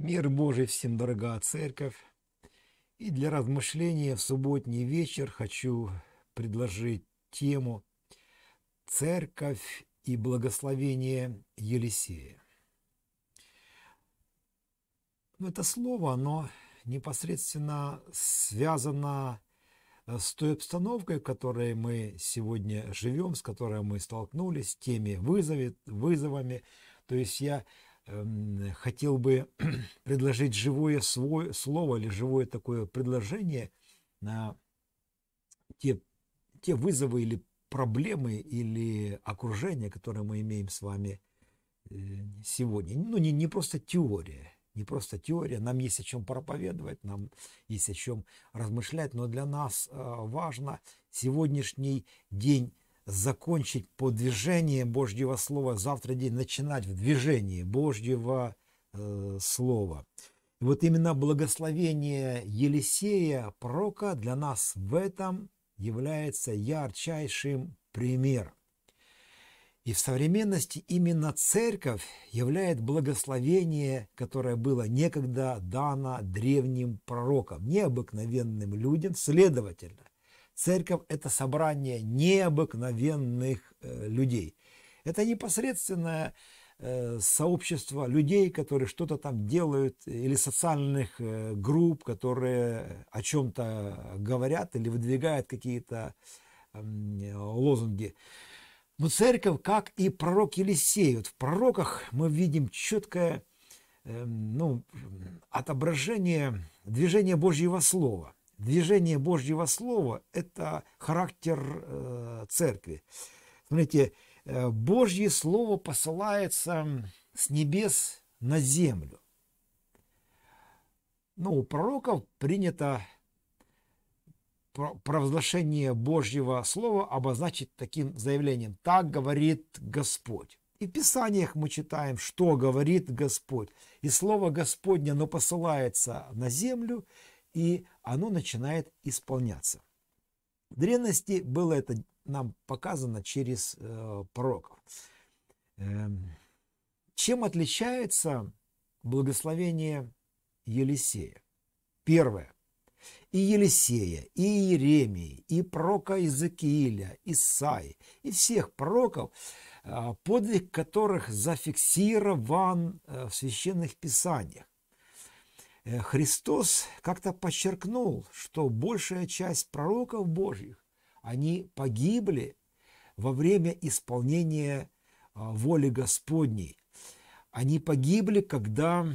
Мир Божий всем, дорогая Церковь! И для размышления в субботний вечер хочу предложить тему «Церковь и благословение Елисея». Но ну, это слово, оно непосредственно связано с той обстановкой, в которой мы сегодня живем, с которой мы столкнулись, с теми вызови вызовами. То есть я Эм, хотел бы предложить живое свое слово или живое такое предложение на те, те вызовы или проблемы или окружение, которое мы имеем с вами э, сегодня. Ну, не, не просто теория, не просто теория. Нам есть о чем проповедовать, нам есть о чем размышлять, но для нас э, важно сегодняшний день закончить по движению Божьего Слова, завтра день начинать в движении Божьего э, Слова. И вот именно благословение Елисея, пророка, для нас в этом является ярчайшим примером. И в современности именно церковь является благословение, которое было некогда дано древним пророкам, необыкновенным людям. Следовательно, Церковь – это собрание необыкновенных э, людей. Это непосредственное э, сообщество людей, которые что-то там делают, или социальных э, групп, которые о чем-то говорят или выдвигают какие-то лозунги. Но церковь, как и пророк Елисей, вот в пророках мы видим четкое эм, ну, отображение движения Божьего Слова. Движение Божьего Слова – это характер э, церкви. Смотрите, э, Божье Слово посылается с небес на землю. Но ну, у пророков принято провозглашение Божьего Слова обозначить таким заявлением «Так говорит Господь». И в Писаниях мы читаем, что говорит Господь. И Слово Господне, но посылается на землю, и оно начинает исполняться. В древности было это нам показано через э, пророков. Э, чем отличается благословение Елисея? Первое. И Елисея, и Иеремии, и пророка Иезекииля, Исаи, и всех пророков, э, подвиг которых зафиксирован э, в священных писаниях. Э, Христос как-то подчеркнул, что большая часть пророков Божьих, они погибли во время исполнения а, воли Господней. Они погибли, когда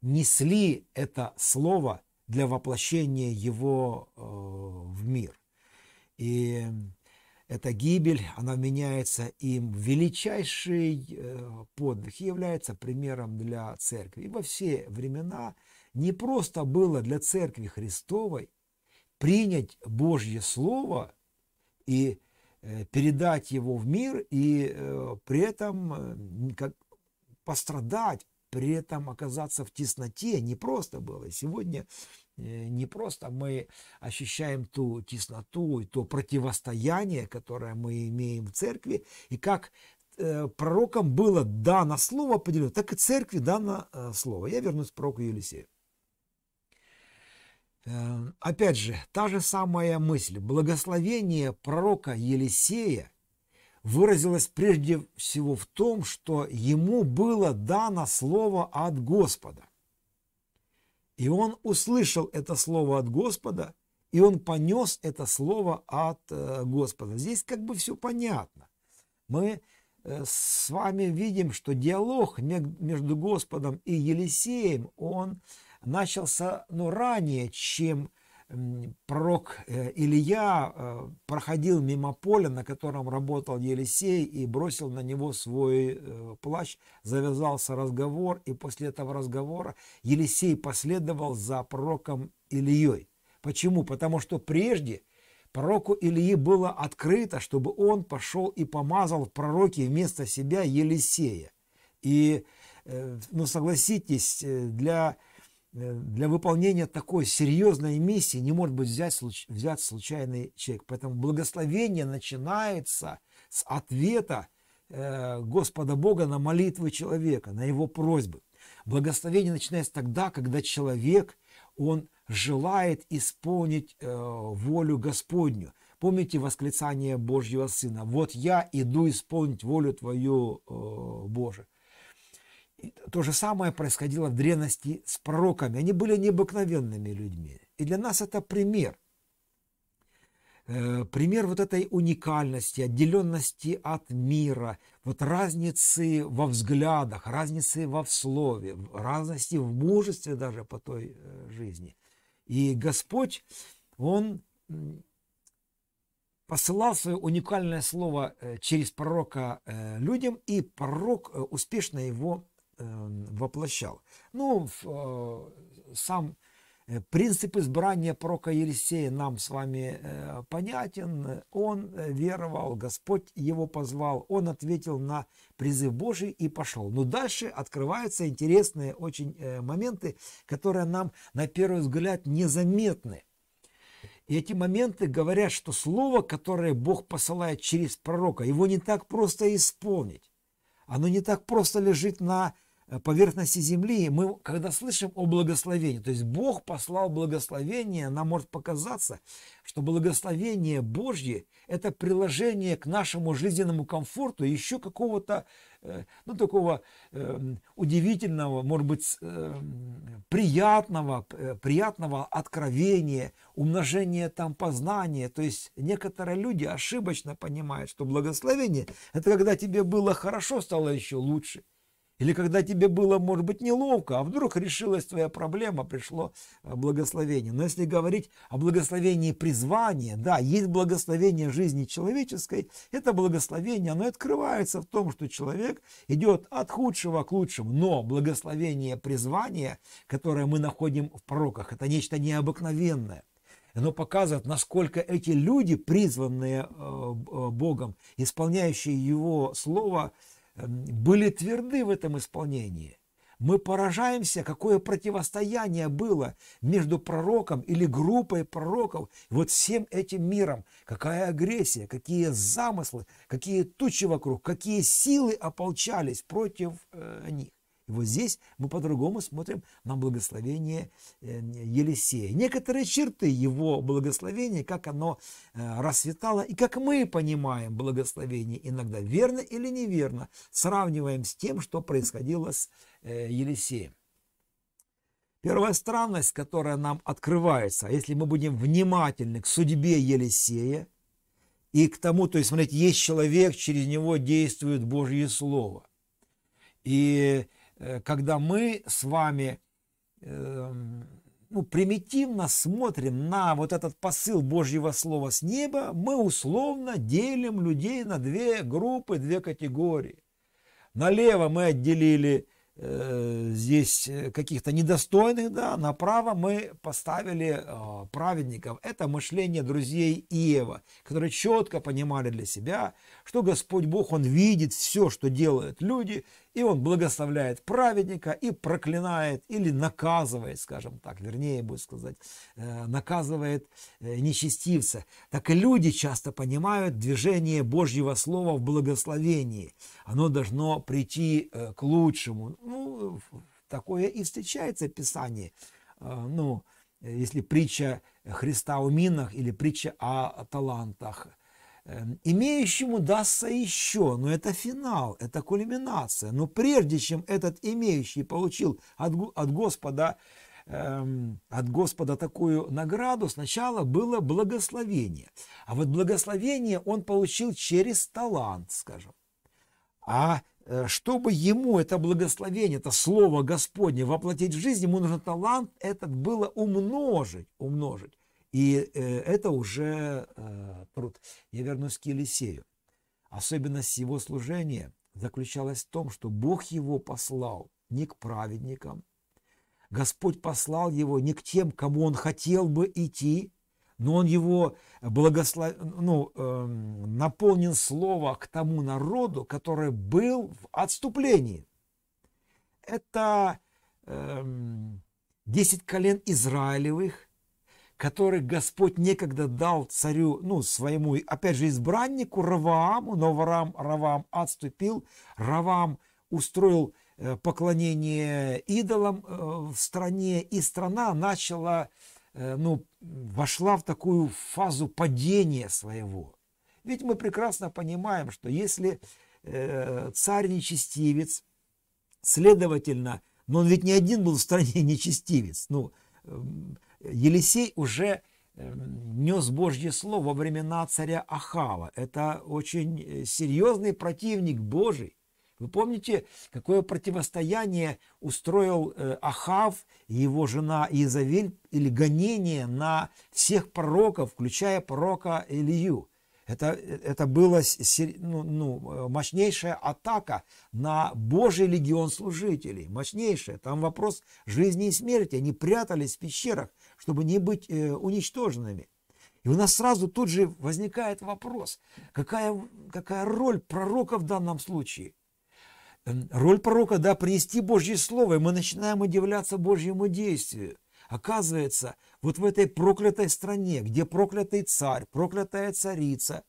несли это слово для воплощения его э, в мир. И эта гибель, она меняется им величайший э, подвиг, является примером для церкви. И во все времена не просто было для церкви Христовой принять Божье Слово и э, передать его в мир, и э, при этом пострадать, при этом оказаться в тесноте не просто было. Сегодня Э, не просто мы ощущаем ту тесноту и то противостояние, которое мы имеем в церкви, и как э, пророкам было дано слово определенное, так и церкви дано э, слово. Я вернусь к пророку Елисею. Эм, опять же, та же самая мысль. Благословение пророка Елисея выразилось прежде всего в том, что ему было дано слово от Господа – и он услышал это слово от Господа, и он понес это слово от э, Господа. Здесь как бы все понятно. Мы э, с вами видим, что диалог между Господом и Елисеем, он начался ну, ранее, чем пророк э, Илья э, проходил мимо поля, на котором работал Елисей, и бросил на него свой э, плащ. Завязался разговор, и после этого разговора Елисей последовал за пророком Ильей. Почему? Потому что прежде пророку Ильи было открыто, чтобы он пошел и помазал в пророке вместо себя Елисея. И, ну согласитесь, для Э, для выполнения такой серьезной миссии не может быть взять, взять случайный человек. Поэтому благословение начинается с ответа э, Господа Бога на молитвы человека, на его просьбы. Благословение начинается тогда, когда человек, он желает исполнить э, волю Господню. Помните восклицание Божьего Сына? «Вот я иду исполнить волю Твою, Боже» то же самое происходило в древности с пророками. Они были необыкновенными людьми. И для нас это пример. Э, пример вот этой уникальности, отделенности от мира, вот разницы во взглядах, разницы во слове, разности в мужестве даже по той э, жизни. И Господь, Он посылал свое уникальное слово э, через пророка людям, и пророк успешно его Эм, воплощал. Ну, э, сам э, принцип избрания пророка Елисея нам с вами э, понятен. Он веровал, Господь его позвал, он ответил на призыв Божий и пошел. Но дальше открываются интересные очень моменты, которые нам на первый взгляд незаметны. И эти моменты говорят, что слово, которое Бог посылает через пророка, его не так просто исполнить. Оно не так просто лежит на Э, поверхности земли, мы, когда слышим о благословении, то есть Бог послал благословение, нам может показаться, что благословение Божье – это приложение к нашему жизненному комфорту еще какого-то, э, ну, такого эм, удивительного, может быть, эм, приятного, э, приятного откровения, умножения там познания. То есть некоторые люди ошибочно понимают, что благословение – это когда тебе было хорошо, стало еще лучше – или когда тебе было, может быть, неловко, а вдруг решилась твоя проблема, пришло э, благословение. Но если говорить о благословении призвания, да, есть благословение жизни человеческой, это благословение, оно открывается в том, что человек идет от худшего к лучшему. Но благословение призвания, которое мы находим в пророках, это нечто необыкновенное оно показывает, насколько эти люди, призванные э, э, Богом, исполняющие Его Слово, Эм, были тверды в этом исполнении. Мы поражаемся, какое противостояние было между пророком или группой пророков, вот всем этим миром. Какая агрессия, какие замыслы, какие тучи вокруг, какие силы ополчались против э, них. И вот здесь мы по-другому смотрим на благословение э, Елисея. Некоторые черты его благословения, как оно э, расцветало, и как мы понимаем благословение, иногда верно или неверно, сравниваем с тем, что происходило с э, Елисеем. Первая странность, которая нам открывается, если мы будем внимательны к судьбе Елисея и к тому, то есть, смотрите, есть человек, через него действует Божье Слово. И Э, когда мы с вами эм, ну, примитивно смотрим на вот этот посыл Божьего Слова с неба, мы условно делим людей на две группы, две категории. Налево мы отделили э, здесь э, каких-то недостойных, да, направо мы поставили э, праведников. Это мышление друзей Иева, которые четко понимали для себя, что Господь Бог, Он видит все, что делают люди, и он благословляет праведника и проклинает или наказывает, скажем так, вернее будет сказать, э, наказывает э, нечестивца. Так и люди часто понимают движение Божьего Слова в благословении. Оно должно прийти э, к лучшему. Ну, такое и встречается в Писании. Ну, если притча Христа о минах или притча о талантах – Эм, имеющему дастся еще, но это финал, это кульминация. Но прежде чем этот имеющий получил от, от Господа эм, от Господа такую награду, сначала было благословение. А вот благословение он получил через талант, скажем. А э, чтобы ему это благословение, это слово Господне воплотить в жизнь, ему нужно талант этот было умножить, умножить. И э, это уже труд. Э, Я вернусь к Елисею. Особенность его служения заключалась в том, что Бог его послал не к праведникам. Господь послал его не к тем, кому он хотел бы идти, но он его благослов... ну, э, наполнен слово к тому народу, который был в отступлении. Это э, колен Израилевых, который Господь некогда дал царю, ну, своему, опять же, избраннику Равааму, но Варам, Раваам отступил, Раваам устроил э, поклонение идолам э, в стране, и страна начала, э, ну, вошла в такую фазу падения своего. Ведь мы прекрасно понимаем, что если царь нечестивец, следовательно, но он ведь не один был в стране нечестивец, ну, эм, Елисей уже эм, нес Божье Слово во времена царя Ахава. Это очень э, серьезный противник Божий. Вы помните, какое противостояние устроил э, Ахав его жена Иезавель, или гонение на всех пророков, включая пророка Илью. Это, это была ну, ну, э, мощнейшая атака на Божий легион служителей, мощнейшая. Там вопрос жизни и смерти. Они прятались в пещерах, чтобы не быть э, уничтоженными. И у нас сразу тут же возникает вопрос, какая, какая роль пророка в данном случае? Эм, роль пророка, да, принести Божье Слово, и мы начинаем удивляться Божьему действию. Оказывается, вот в этой проклятой стране, где проклятый царь, проклятая царица,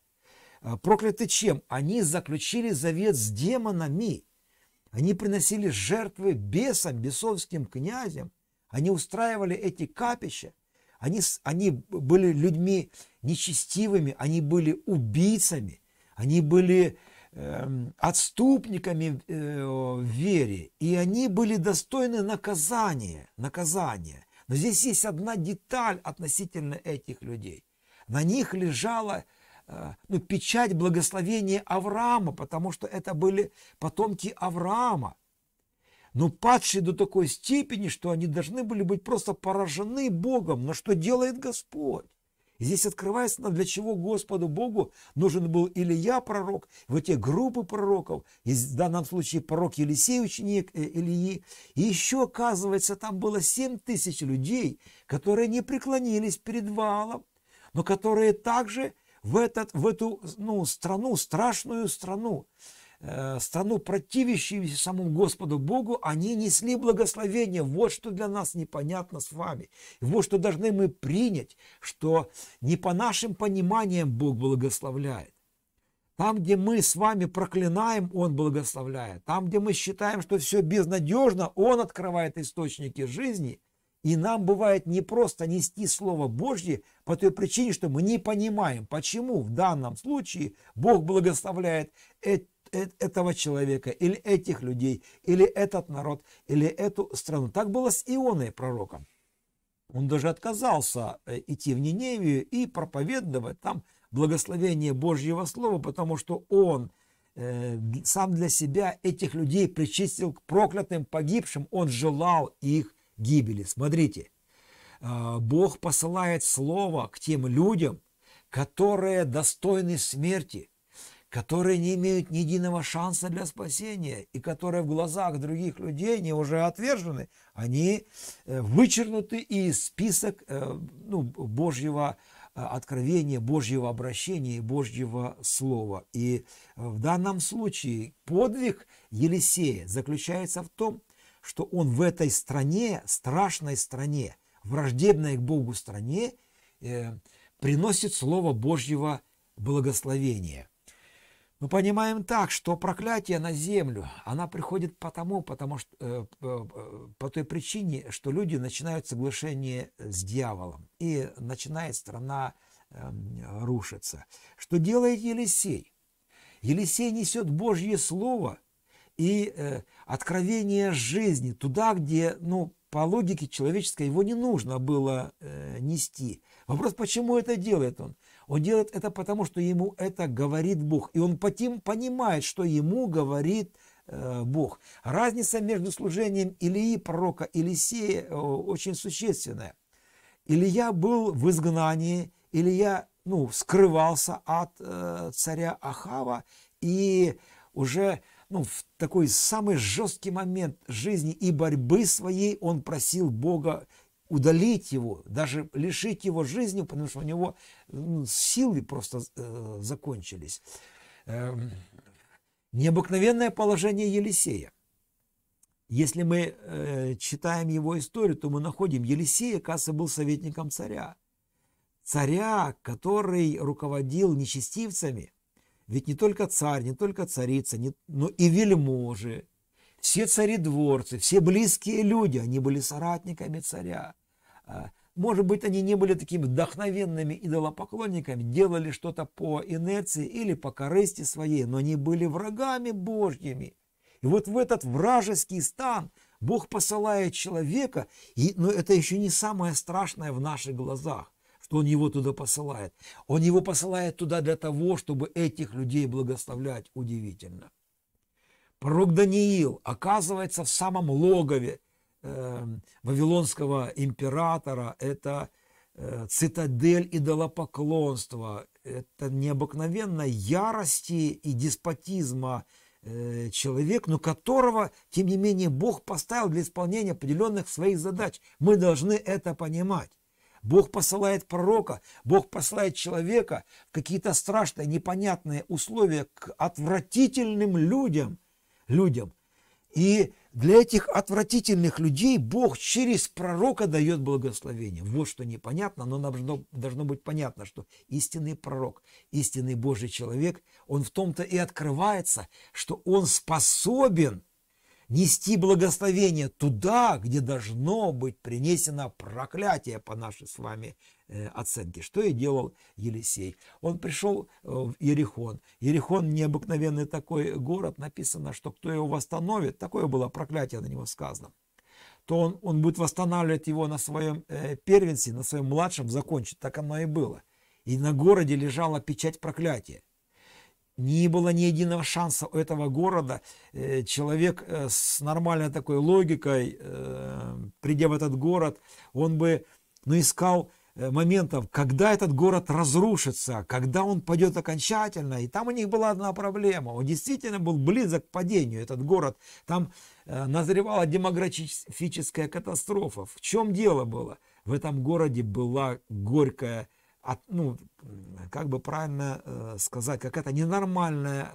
э, прокляты чем? Они заключили завет с демонами. Они приносили жертвы бесам, бесовским князям. Они устраивали эти капища, они, они были людьми нечестивыми, они были убийцами, они были э, отступниками э, вере, и они были достойны наказания, наказания. Но здесь есть одна деталь относительно этих людей. На них лежала э, ну, печать благословения Авраама, потому что это были потомки Авраама но падшие до такой степени, что они должны были быть просто поражены Богом, но что делает Господь? И здесь открывается нам, для чего Господу Богу нужен был Илья пророк, вот те группы пророков, и в данном случае пророк Елисей, ученик э, Ильи. И еще, оказывается, там было 7 тысяч людей, которые не преклонились перед Валом, но которые также в, этот, в эту ну, страну, страшную страну, Э, страну, противящуюся самому Господу Богу, они несли благословение. Вот что для нас непонятно с вами. вот что должны мы принять, что не по нашим пониманиям Бог благословляет. Там, где мы с вами проклинаем, Он благословляет. Там, где мы считаем, что все безнадежно, Он открывает источники жизни. И нам бывает не просто нести Слово Божье по той причине, что мы не понимаем, почему в данном случае Бог благословляет э, Э, этого человека, или этих людей, или этот народ, или эту страну. Так было с Ионой пророком. Он даже отказался э, идти в Ниневию и проповедовать там благословение Божьего Слова, потому что он э, сам для себя этих людей причистил к проклятым погибшим, он желал их гибели. Смотрите, э, Бог посылает Слово к тем людям, которые достойны смерти – которые не имеют ни единого шанса для спасения и которые в глазах других людей не уже отвержены, они э, вычеркнуты из список э, ну, Божьего э, откровения, Божьего обращения и Божьего слова. И в данном случае подвиг Елисея заключается в том, что он в этой стране, страшной стране, враждебной к Богу стране, приносит Слово Божьего благословения – мы понимаем так, что проклятие на землю, она приходит потому, потому что, э, э, по той причине, что люди начинают соглашение с дьяволом, и начинает страна эм, рушиться. Что делает Елисей? Елисей несет Божье Слово и э, откровение жизни туда, где, ну, по логике человеческой его не нужно было нести. Вопрос, почему это делает он? Он делает это потому, что ему это говорит Бог. И он потом понимает, что ему говорит э, Бог. Разница между служением Илии, пророка Елисея, э, очень существенная. Илия был в изгнании, Илия ну, скрывался от э, царя Ахава, и уже ну, в такой самый жесткий момент жизни и борьбы своей он просил Бога удалить его, даже лишить его жизни, потому что у него ну, силы просто э, закончились. Э, необыкновенное положение Елисея. Если мы э, читаем его историю, то мы находим, Елисей, оказывается, был советником царя. Царя, который руководил нечестивцами, ведь не только царь, не только царица, не, но и вельможи, все царедворцы, все близкие люди, они были соратниками царя. А, может быть, они не были такими вдохновенными идолопоклонниками, делали что-то по инерции или по корысти своей, но они были врагами Божьими. И вот в этот вражеский стан Бог посылает человека, и, но это еще не самое страшное в наших глазах что Он его туда посылает. Он его посылает туда для того, чтобы этих людей благословлять удивительно. Пророк Даниил оказывается в самом логове э, вавилонского императора. Это э, цитадель идолопоклонства, это необыкновенно ярости и деспотизма э, человек, но которого, тем не менее, Бог поставил для исполнения определенных своих задач. Мы должны это понимать. Бог посылает пророка, Бог посылает человека в какие-то страшные, непонятные условия к отвратительным людям – людям. И для этих отвратительных людей Бог через пророка дает благословение. Вот что непонятно, но нам должно, должно быть понятно, что истинный пророк, истинный Божий человек, он в том-то и открывается, что он способен нести благословение туда, где должно быть принесено проклятие по нашей с вами Э, оценки. Что и делал Елисей. Он пришел э, в Ерихон. Ерихон необыкновенный такой город. Написано, что кто его восстановит, такое было проклятие на него сказано, то он, он будет восстанавливать его на своем э, первенце, на своем младшем закончит. Так оно и было. И на городе лежала печать проклятия не было ни единого шанса у этого города. Человек с нормальной такой логикой, придя в этот город, он бы ну, искал Э, моментов, когда этот город разрушится, когда он падет окончательно. И там у них была одна проблема. Он действительно был близок к падению, этот город. Там э, назревала демографическая катастрофа. В чем дело было? В этом городе была горькая от, ну, как бы правильно э, сказать, какая-то ненормальная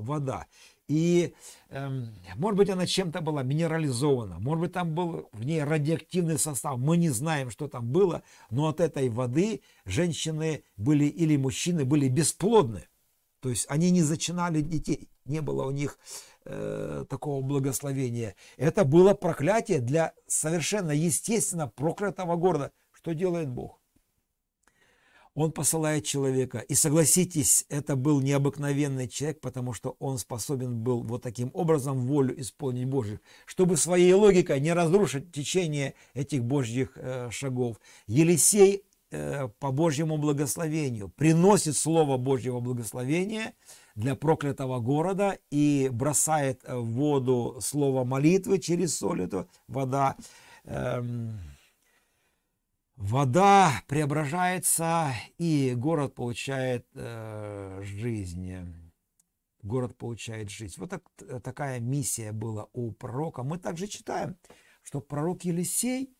вода. И, эм, может быть, она чем-то была минерализована, может быть, там был в ней радиоактивный состав, мы не знаем, что там было, но от этой воды женщины были или мужчины были бесплодны. То есть они не зачинали детей, не было у них э, такого благословения. Это было проклятие для совершенно естественно проклятого города. Что делает Бог? Он посылает человека. И согласитесь, это был необыкновенный человек, потому что он способен был вот таким образом волю исполнить Божью, чтобы своей логикой не разрушить течение этих Божьих э, шагов. Елисей э, по Божьему благословению приносит слово Божьего благословения для проклятого города и бросает в воду слово молитвы через соль, это вода. Эм, вода преображается, и город получает э, жизнь. Город получает жизнь. Вот так, э, такая миссия была у пророка. Мы также читаем, что пророк Елисей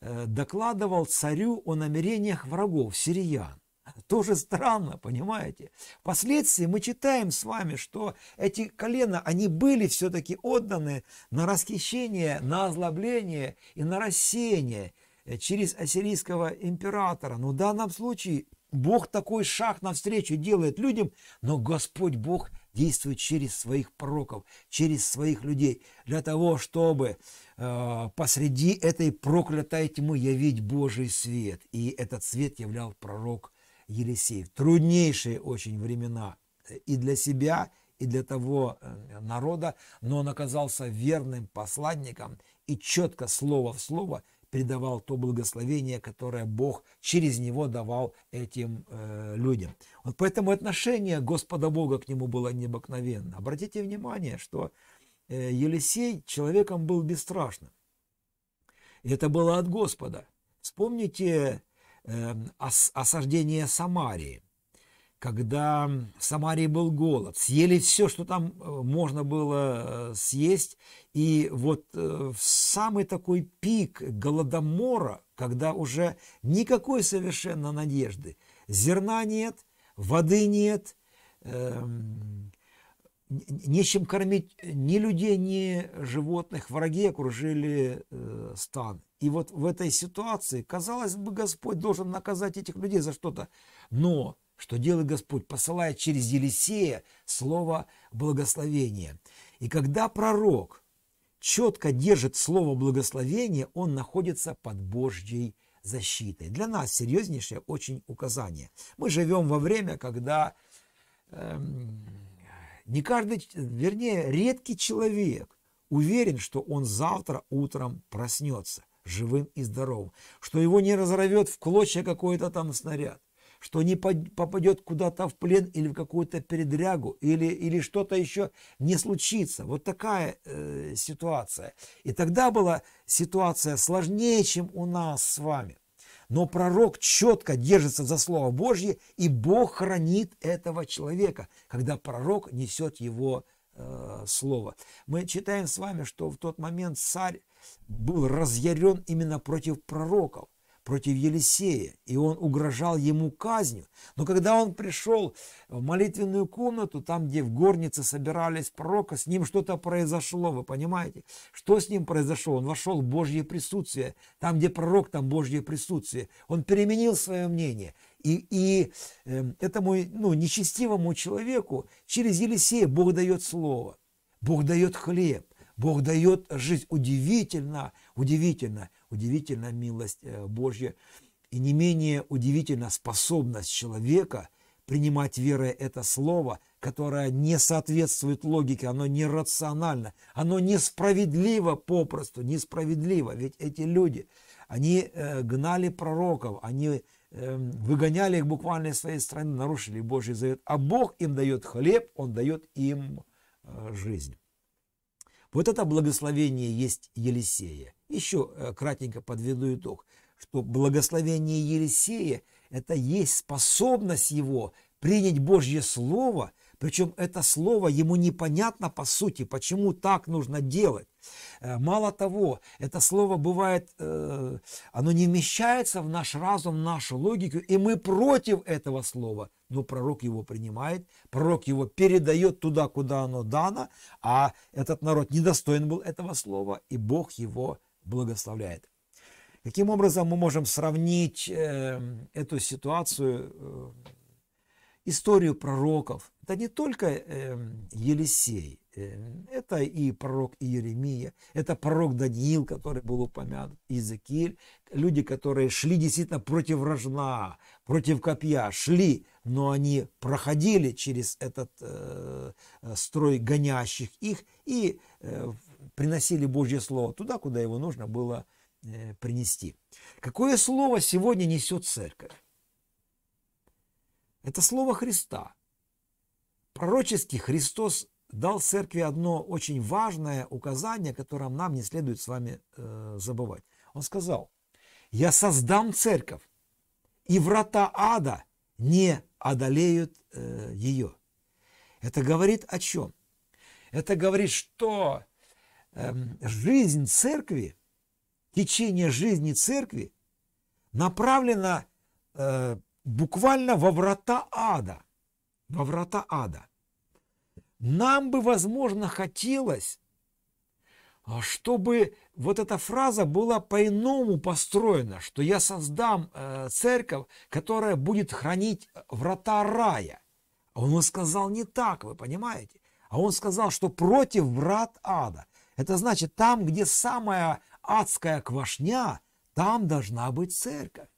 э, докладывал царю о намерениях врагов, сириян. Тоже странно, понимаете? Впоследствии мы читаем с вами, что эти колена, они были все-таки отданы на расхищение, на озлобление и на рассеяние. Э, через ассирийского императора. Но ну, в данном случае Бог такой шаг навстречу делает людям, но Господь Бог действует через своих пророков, через своих людей, для того, чтобы э, посреди этой проклятой тьмы явить Божий свет. И этот свет являл пророк Елисей. Труднейшие очень времена э, и для себя, и для того э, народа, но он оказался верным посланником и четко слово в слово – передавал то благословение, которое Бог через него давал этим э, людям. Вот поэтому отношение Господа Бога к нему было необыкновенно. Обратите внимание, что э, Елисей человеком был бесстрашным. И это было от Господа. Вспомните э, ос осаждение Самарии – когда в Самарии был голод, съели все, что там э, можно было э, съесть. И вот э, в самый такой пик голодомора, когда уже никакой совершенно надежды, зерна нет, воды нет, эм, нечем кормить ни людей, ни животных, враги окружили стан. И вот в этой ситуации, казалось бы, Господь должен наказать этих людей за что-то, но что делает Господь, посылает через Елисея слово благословения. И когда пророк четко держит слово благословения, он находится под Божьей защитой. Для нас серьезнейшее очень указание. Мы живем во время, когда эм, не каждый, вернее, редкий человек уверен, что он завтра утром проснется живым и здоровым, что его не разорвет в клочья какой-то там снаряд, что не попадет куда-то в плен или в какую-то передрягу, или, или что-то еще не случится. Вот такая э, ситуация. И тогда была ситуация сложнее, чем у нас с вами. Но пророк четко держится за Слово Божье, и Бог хранит этого человека, когда пророк несет его э, Слово. Мы читаем с вами, что в тот момент царь был разъярен именно против пророков против Елисея, и он угрожал ему казнью. Но когда он пришел в молитвенную комнату, там, где в горнице собирались пророка, с ним что-то произошло, вы понимаете? Что с ним произошло? Он вошел в Божье присутствие, там, где пророк, там Божье присутствие. Он переменил свое мнение. И, и э, этому ну, нечестивому человеку через Елисея Бог дает слово, Бог дает хлеб, Бог дает жизнь. Удивительно, удивительно. Удивительна милость э, Божья. И не менее удивительна способность человека принимать верой это слово, которое не соответствует логике, оно нерационально, оно несправедливо попросту, несправедливо. Ведь эти люди, они э, гнали пророков, они эм, выгоняли их буквально из своей страны, нарушили Божий завет. А Бог им дает хлеб, Он дает им э, жизнь. Вот это благословение есть Елисея. Еще э, кратенько подведу итог, что благословение Елисея – это есть способность его принять Божье Слово, причем это Слово ему непонятно по сути, почему так нужно делать. Э, мало того, это слово бывает, э, оно не вмещается в наш разум, в нашу логику, и мы против этого слова. Но пророк его принимает, пророк его передает туда, куда оно дано, а этот народ недостоин был этого слова, и Бог его благословляет. Каким образом мы можем сравнить э, эту ситуацию, историю пророков? Это не только Елисей, Э, это и пророк Иеремия, это пророк Даниил, который был упомянут, Иезекииль, люди, которые шли действительно против рожна, против копья, шли, но они проходили через этот э, э строй гонящих их и э, приносили Божье Слово туда, куда его нужно было э, принести. Какое слово сегодня несет церковь? Это слово Христа. Пророчески Христос дал церкви одно очень важное указание, которое нам не следует с вами э, забывать. Он сказал, я создам церковь, и врата ада не одолеют э, ее. Это говорит о чем? Это говорит, что э, жизнь церкви, течение жизни церкви направлено э, буквально во врата ада. Во врата ада. Нам бы, возможно, хотелось, а, чтобы вот эта фраза была по-иному построена, что я создам э, церковь, которая будет хранить э, врата рая. А он сказал не так, вы понимаете? А он сказал, что против врат ада. Это значит, там, где самая адская квашня, там должна быть церковь.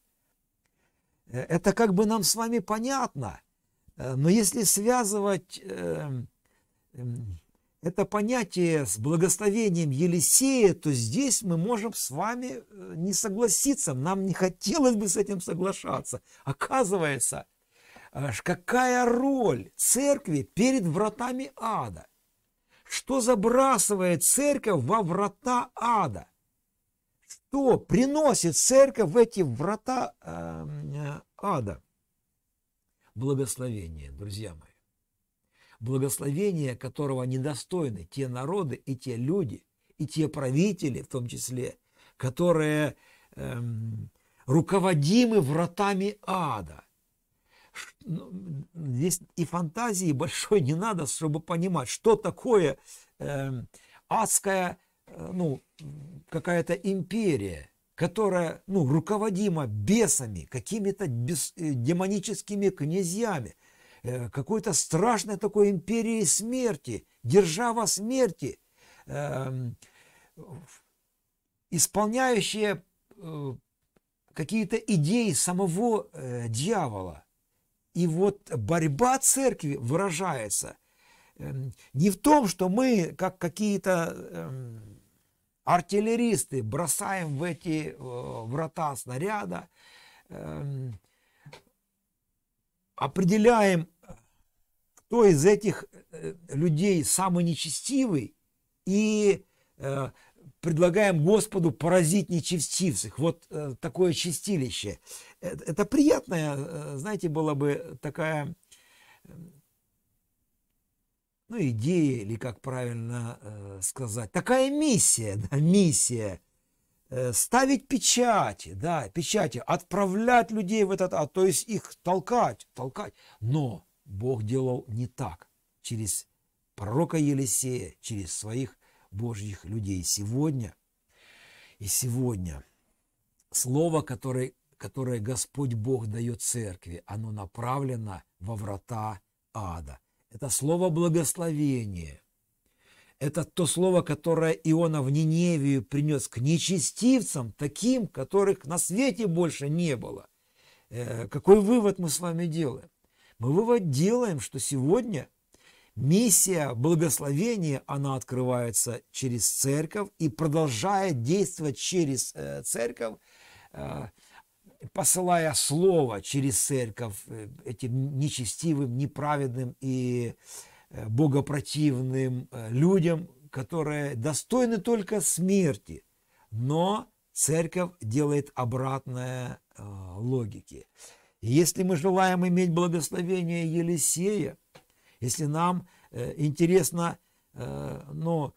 Э, это как бы нам с вами понятно, но если связывать эм, Эм, это понятие с благословением Елисея, то здесь мы можем с вами э, не согласиться. Нам не хотелось бы с этим соглашаться. Оказывается, э, какая роль церкви перед вратами ада? Что забрасывает церковь во врата ада? Что приносит церковь в эти врата эм, э, ада? Благословение, друзья мои благословения которого недостойны те народы и те люди, и те правители в том числе, которые эм, руководимы вратами ада. Ну, здесь и фантазии большой не надо, чтобы понимать, что такое эм, адская, э, ну, какая-то империя, которая, ну, руководима бесами, какими-то бес, э, демоническими князьями – Э, какой-то страшной такой империи смерти, держава смерти, эм, исполняющая э, какие-то идеи самого э, дьявола. И вот борьба церкви выражается эм, не в том, что мы, как какие-то эм, артиллеристы, бросаем в эти врата снаряда, определяем кто из этих э, людей самый нечестивый, и э, предлагаем Господу поразить нечестивцев. Вот э, такое чистилище. Это, приятная, знаете, была бы такая ну, идея, или как правильно сказать, такая миссия, да, миссия, ставить печати, да, печати, отправлять людей в этот ад, то есть их толкать, толкать, но Бог делал не так, через пророка Елисея, через своих божьих людей. Сегодня и сегодня слово, которое, которое Господь Бог дает церкви, оно направлено во врата ада. Это слово благословения. Это то слово, которое Иона в Ниневию принес к нечестивцам, таким, которых на свете больше не было. Э, какой вывод мы с вами делаем? мы вывод делаем, что сегодня миссия благословения, она открывается через церковь и продолжает действовать через э, церковь, э, посылая слово через церковь э, этим нечестивым, неправедным и богопротивным людям, которые достойны только смерти. Но церковь делает обратное логике. И если мы желаем иметь благословение Елисея, если нам э, интересно, э, ну,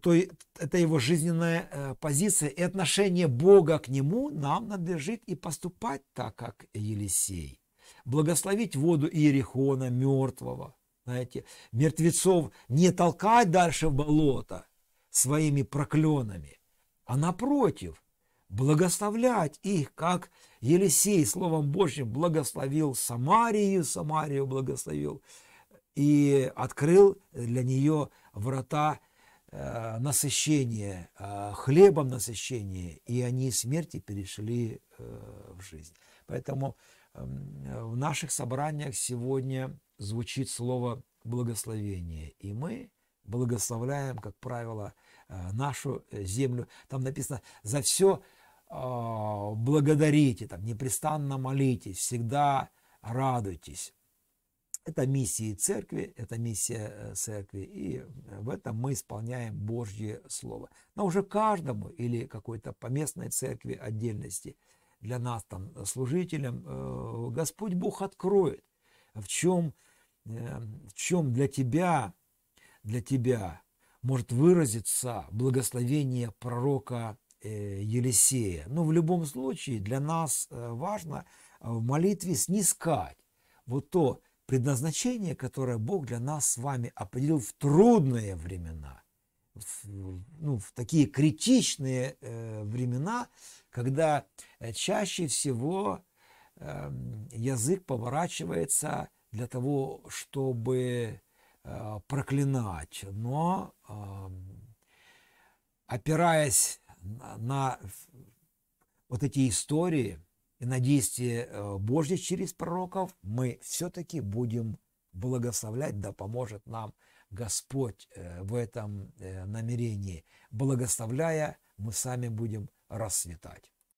то это его жизненная э, позиция и отношение Бога к нему, нам надлежит и поступать так, как Елисей. Благословить воду Иерихона мертвого, знаете, мертвецов не толкать дальше в болото своими прокленами, а напротив – благословлять их, как Елисей Словом Божьим благословил Самарию, Самарию благословил и открыл для нее врата э, насыщения, э, хлебом насыщения, и они из смерти перешли э, в жизнь. Поэтому эм, в наших собраниях сегодня звучит слово благословение, и мы благословляем, как правило, э, нашу э, землю. Там написано «за все а, благодарите, там, непрестанно молитесь, всегда радуйтесь. Это миссия церкви, это миссия э, церкви, и э, в этом мы исполняем Божье Слово. Но уже каждому или какой-то поместной церкви отдельности, для нас там служителям, э, Господь Бог откроет, в чем, в чем для тебя, для тебя может выразиться благословение пророка Э, Елисея. Но ну, в любом случае для нас э, важно э, в молитве снискать вот то предназначение, которое Бог для нас с вами определил в трудные времена, в, ну, в такие критичные э, времена, когда чаще всего э, язык поворачивается для того, чтобы э, проклинать. Но, э, опираясь на вот эти истории и на действия э, Божьи через пророков, мы все-таки будем благословлять, да поможет нам Господь э, в этом э, намерении. Благословляя, мы сами будем расцветать.